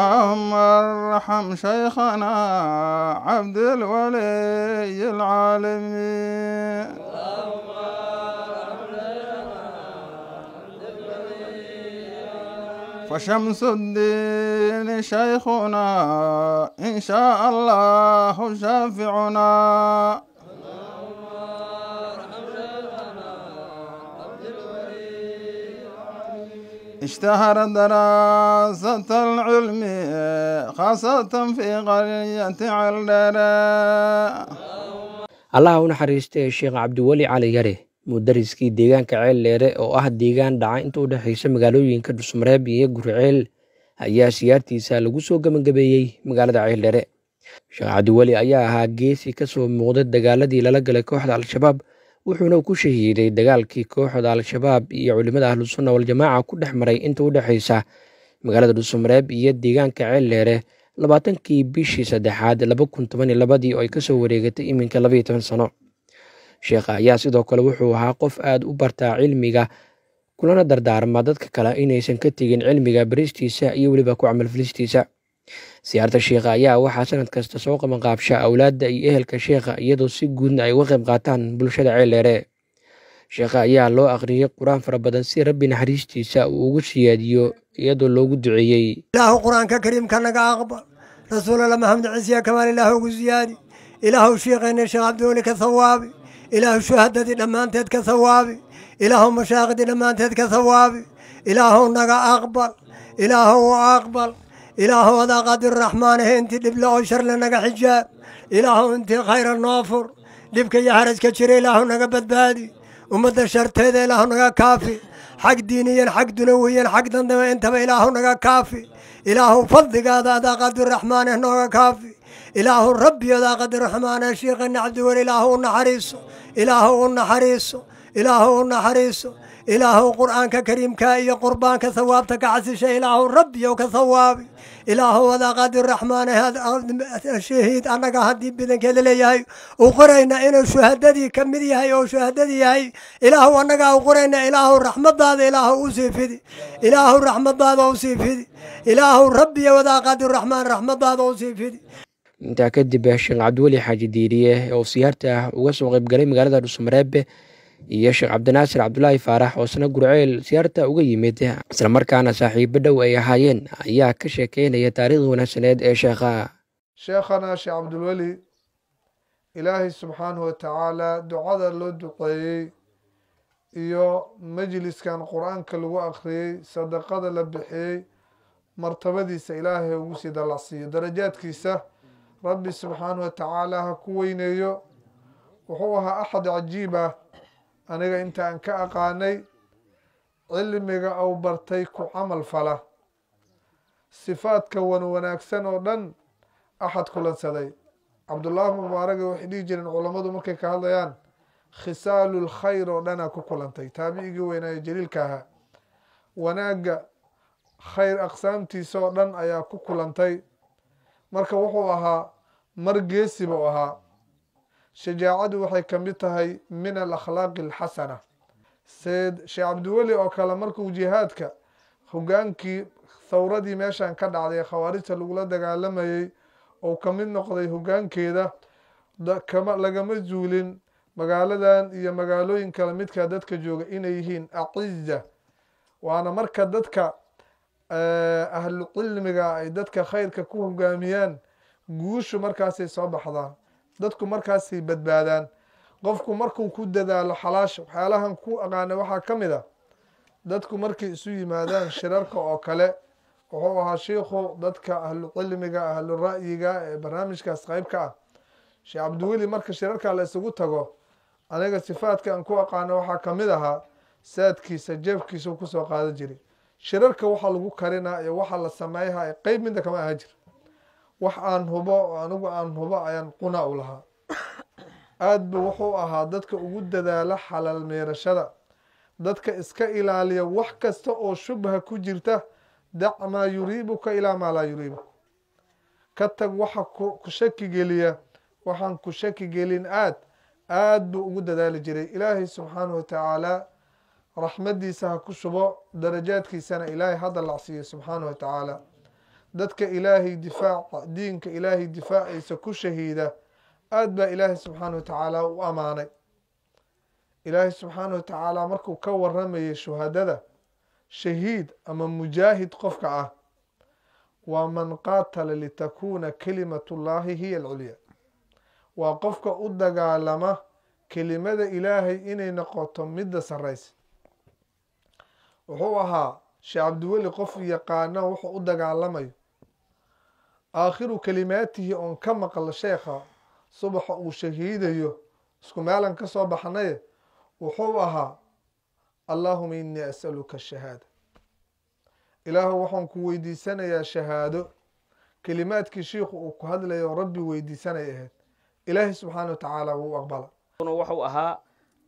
اللهم ارحم شيخنا عبد الولي العالمين فشمس الدين شيخنا إن شاء الله شافعنا اشتهرت دراسة العلم خاصة في قرية علدراء allaha u naxariistay sheekh cabdiweli cali yare mudariskii deegaanka ceeldheere oo ah deegaan dhaca inta u dhexaysa magaalooyinka dhusmareeb iyo guriceel ayaa siyaartiisa lagu soo gebangabeeyey magaalada ceeldheere sheekh cabdiweli ayaa ahaa geesi ka soo muuqda dagaaladii lala galay kooxda al-shabaab wuxuuna ku shahiiday dagaalkii kooxda al-shabaab iyo culimada ahlusunna waljamaaca ku dhex maray inta u dhexaysa magaalada dhuusamareeb iyo deegaanka ceelleere labaatankii bishii saddexaad laba kun toban iyo labadii oo ay kasoo wareegatay iminka labaiyo toban sano sheekha ayaa sidoo kale wuxuu ahaa qof aad u bartaa cilmiga kulana dardaarma dadka kale inaysan ka tegin cilmiga baristiisa iyo weliba ku camal camalfalistiisa siyaarta sheekha ayaa waxaa sanad kasta soo qaban qabanqaabsha awlaadda iyo ehelka sheekha iyadoo si guudna ay uga qayb qaataan bulshada ceeldheere sheekha ayaa loo akhriyey qur-aan fara badan si rabbi naxariistiisa uu ugu siyaadiyo iyadoo loogu duceeyey ilaahu qur-aanka kariimka naga aqbal rasuulallah maxamed ciisiya kamaal ilaahu ugu siyaadi ilaahu shiikheenna sheekh cabdiweli ka sawaabi ilaahu shuhadadii dhammaanteed ka sawaabi ilaahu mashaakhidii dhammaanteed ka sawaabi ilaahu naga aqbal ilaahu aqbal ilaahu adaa qaadirraxmaanahe intii oo shar naga xijaa ilaahu intii khayra noofur dhibka iyo haraska jira ilaahu naga badbaadi ummadda sharteeda ilaahu naga kaafi xag diiniyan xag dunawiyan xag dandaba intaba ilaahu naga kaafi ilaahu fadligaada adaa qaadirraxmaaneh nooga kaafi ilaahu rabbi adaa qaadirraxmaaneh shiiqa nacdiwel ilaahu u naxariiso ilaahu u naxariiso ilaahu u naxariiso ilaahow qur'aanka kariimka iyo qurbaanka sawaabta ka casisha ilaahow rabbiyow ka sawaabi ilaahow adaa qaadir raxmaan shahiid annaga haddii bidankeeda leeyahay u qorayna inuu shuhadadii ka mid yahay oo shuhadadii yahay ilaahow annagaa u qorayna ilaahow raxmaddaada ilaahow u fidi ilaahow raxmadaada usii fidi ilaahow rabbiyow adaa qaadir raxmaan raxmaddaada u fidi intaa kadib sheekh cabdiweli xaaji diiriye oo siyaarta ah uga soo qayb galay magaalada dhuusamareebe iyo sheekh cabdinaasir cabdulaahi faarax oo sna gurceel siyaarta uga yimid islamarkaana saaxiibo dhow ay ahaayeen ayaa ka sheekeynaya taariikhda wanaagsaneed ee sheekha sheekhana sheekh cabdulweli ilaahay subxaanahu watacaala ducada loo duceeyey iyo majliskan qur-aanka lagu akhriyey sadaqada la bixiyey martabadiisa ilaahay ugu sii dallacsiiyo darajaadkiisa rabbi subxaanahu watacaala ha ku weyneeyo wuxuu ahaa axad cajiib ah aniga inta aan ka aqaanay cilmiga ou bartay ku camal fala sifaadka wan wanaagsan oo dhan axad kulansaday cabdullaahi mubaaraga waxay dhihi jireen culammadu markay ka hadlayaan khisaalu khisaalulkhayr oo dhanaa ku kulantay taabicigii ee jaliilka ahaa wanaagga khayr aqsaamtiisa oo dhan ayaa ku kulantay marka wuxuu ahaa mar geesiba u ahaa shajaacadu waxay ka mid tahay min alakhlaaqi alxasana sayid sheekh cabdiweli oo kale markuu jihaadka hogaankii thawradii meeshan ka dhacday ee khawaarijta lagula dagaalamayay ou ka mid noqday hogaankeeda kama lagama zuulin magaaladan iyo magaalooyin kale midkaa dadka jooga inay yihiin aciza waana marka dadka ahlucilmiga ay dadka khayrka ku hogaamiyaan guushu markaasay soo baxdaa dadku markaasay badbaadaan qofku markuu ku dadaalo xalaasha waxyaalahan ku aqaana waxaa ka mid a ah dadku markay isu yimaadaan shirarka oo kale wuxuu ahaa shiikhu dadka ahlucilmiga ahlura'yiga ee barnaamijkaas qayb ka ah sheekh cabdiweli marka shirarka la isugu tago aniga sifaadka aan ku aqaano waxaa ka mid ahaa saadkiisa jeefkiisa kusoo qaadan jiray shirarka waxaa lagu karinaa iyo waxaa la sameeyaha ee qeyb midna kama aha jir wax aan hubo anigu aan hubo ayaan quna u lahaa aad buu wuxuu ahaa dadka ugu dadaala xalaal meerashada dadka iska ilaaliya wax kasta oo shubha ku jirta dac maa yuriibuka ilaa maa laa yuriibuka ka tag waxa ku shaki geliya waxaan ku shaki gelin aad aad buu ugu dadaali jiray ilaahay subxaanahu watacaala raxmadiisa ha ku shubo darajaadkiisana ilaahay ha lacsiiyo subxaanahu watacaala dadka ilaahay difaaca diinka ilaahay difaacaysa ku shahiida aada baa ilaahay subxaana wa tacaala u ammaanay ilaahay subxaanah wa tacaala markuu ka warramayay shuhadada shahiid ama mujaahid qofka ah waa man qaatala litakuuna kelimatullaahi hiya alculya waa qofka u dagaalama kelimada ilaahay inay noqoto midda sarraysa wuxuu ahaa sheekh cabdiweli qof yaqaana wuxuu u dagaalamayo aakhiru kalimaatihi oon ka maqla sheekha subaxa uu shahiidayo isku meelan ka soo baxnaye wuxuu ahaa allaahuma innii asaluka shahaada ilaahu waxaan ku weydiisanayaa shahaado kelimaadkii shiikhu uu ku hadlayo rabbi weydiisanay ahayd ilaahay subxaana wa tacaala wuu aqbala wuxuu ahaa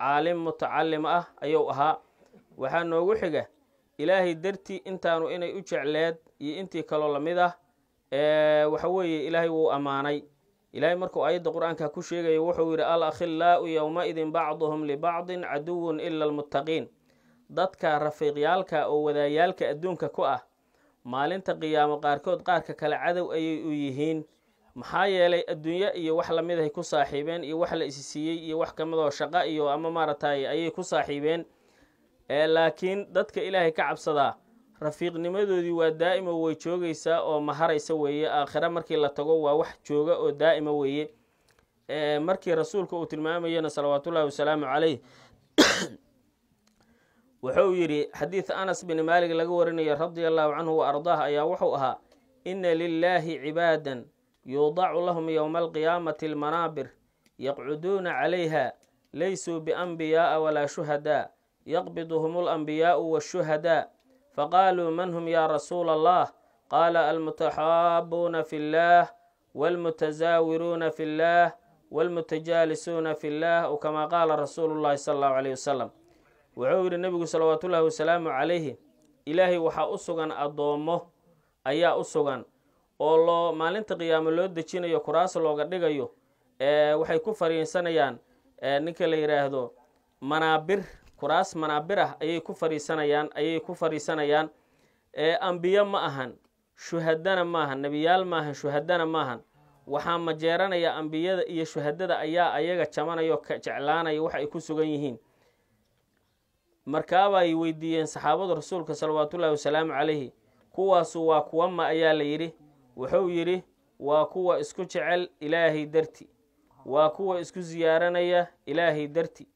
caalim mutacallim ah ayuu ahaa waxaa noogu xiga ilaahay dartii intaanu inay u jecleed iyo intii kaloo la mid ah waxa weeye ilaahay wuu ammaanay ilaahay markuu aayadda qur-aanka ku sheegaya wuxuu yidhi al akhilaau yowma bacduhum libacdin caduwun ila almuttaqiin dadka rafiiqyaalka oo wadaayaalka adduunka ku ah maalinta qiyaamo qaarkood qaarka kale cadow ayay u yihiin maxaa yeelay adduunye iyo wax lamid ahay ku saaxiibeen iyo wax la isi iyo wax kamidoo shaqa iyo ama maaragtay ayay ku saaxiibeen ee laakiin dadka ilaahay ka cabsadaa rafiiqnimadoodii waa daa'ima way joogaysaa oo maharaysa weeye aakhira markii la tago waa wax jooga oo daa'ima weeye markii rasuulka uu tilmaamayana salawaatullahi wasalaamu calayh wuxuu yidhi xadiid anas bin maalig laga warinaya radia allahu canhu wa ardaah ayaa wuxuu ahaa ina lilaahi cibaadan yuudacu lahum yowma alqiyaamati almanaabir yaqcuduuna calayha laysuu bianbiyaa'a walaa shuhadaa yaqbiduhum alambiyaau washuhadaa faqaaluu man hum yaa rasuula allah qaala almutaxaabuuna fi llaah wاlmutasaawiruuna fi llaah wاlmutajaalisuuna fi llaah w kamaa qaala rasuulu llahi sala allahu alayh wasalam wuxuu yidhi nebigu salawaatu wasalaamu calayhi ilaahay waxaa u sugan addoommo ayaa u sugan oo loo maalinta qiyaamo loo dejinayo kuraas looga dhigayo waxay ku fariinsanayaan ninka la yidhaahdo manaabir kuraas manaabir ah ayay ku fariisanayaan ayay ku fariisanayaan ee ambiyo ma ahan shuhadana maahan nebiyaal maahan shuhadana maahan waxaa majeeranaya ambiyada iyo shuhadada ayaa ayaga jamanayo ka jeclaanaya wax ay ku sugan yihiin markaabaay weydiiyeen saxaabadu rasuulka salawaatullaahi wasalaamu calayhi kuwaasu waa kuwa ma ayaa la yidhi wuxuu yidhi waa kuwa isku jecel ilaahay darti waa kuwa isku siyaaranaya ilaahay darti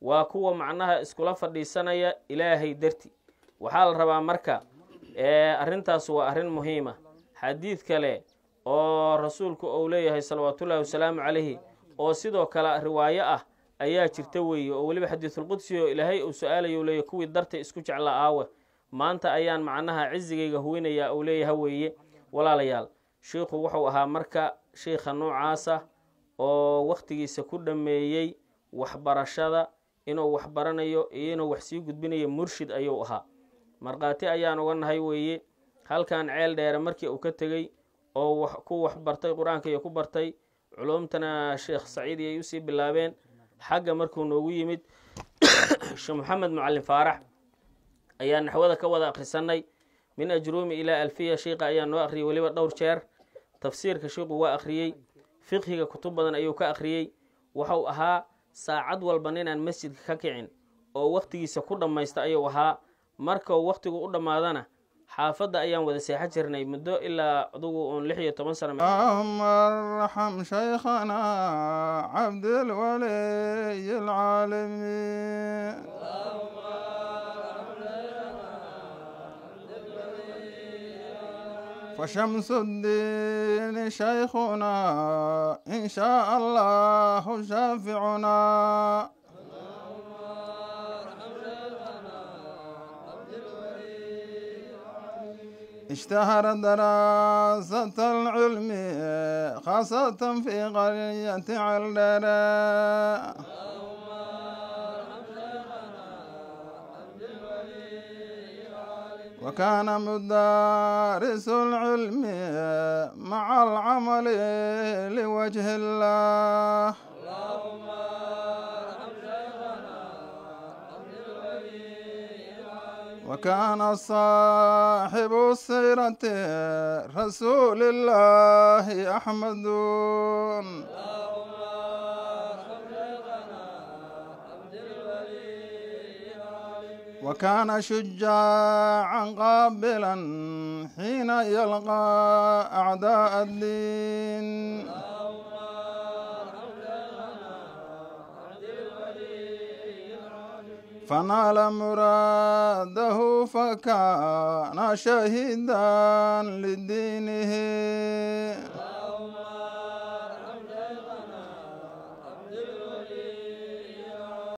waa kuwa macnaha iskula fadhiisanaya ilaahay darti waxaa la rabaa marka arrintaas waa arrin muhiima xadiid kale oo rasuulku uu leeyahay salawaatullaahi wasalaamu calayhi oo sidoo kale riwaayo ah ayaa jirta weeye oo weliba xadiisulqudsi oo ilaahay uu su aalaya u leeyahy kuwii dartay isku jecla aawe maanta ayaan macnaha cisigayga huwinayaa uu leeyaha weeye walaalayaal sheikhu wuxuu ahaa marka shiikha noocaasa oo wakhtigiisa ku dhammeeyey waxbarashada inuu wax baranayo iyo inuu wax sii gudbinayo murshid ayuu ahaa markhaati ayaan uga nahay weeye halkan ceel dheere markii uu ka tegey oo ku wax bartay qur-aanka iyo ku bartay culuumtana sheekh saciid iyay usii bilaabeen xagga markuu noogu yimid sheekh maxamed mucalin faarax ayaa naxwada ka wada akhrisanay min ajruumi ilaa alfiya sheikha ayaa noo akhriyay weliba dhowr jeer tafsiirka sheiku waa akhriyey fiqhiga kutub badan ayuu ka akhriyey waxau ahaa saacad walban inaan masjidka ka kicin oo wakhtigiisa ku dhammaysta ayuu ahaa markau wakhtigu u dhammaadana xaafadda ayaan wada seexan jirnay muddo ilaa adugu uun lix iyo toban sanomarxam shaykhanaa cabdilwaliy alcaalamiin فشمس الدين شيخنا إن شاء الله شافعنا اشتهر دراسة العلم خاصة في قرية علنا وكان مدارس العلم مع العمل لوجه الله اللهم ارحم شيخنا وكان صاحب سيرة رسول الله أحمد وكان شجاعا قابلا حين يلقى أعداء الدين فنال مراده فكان شهيدا لدينه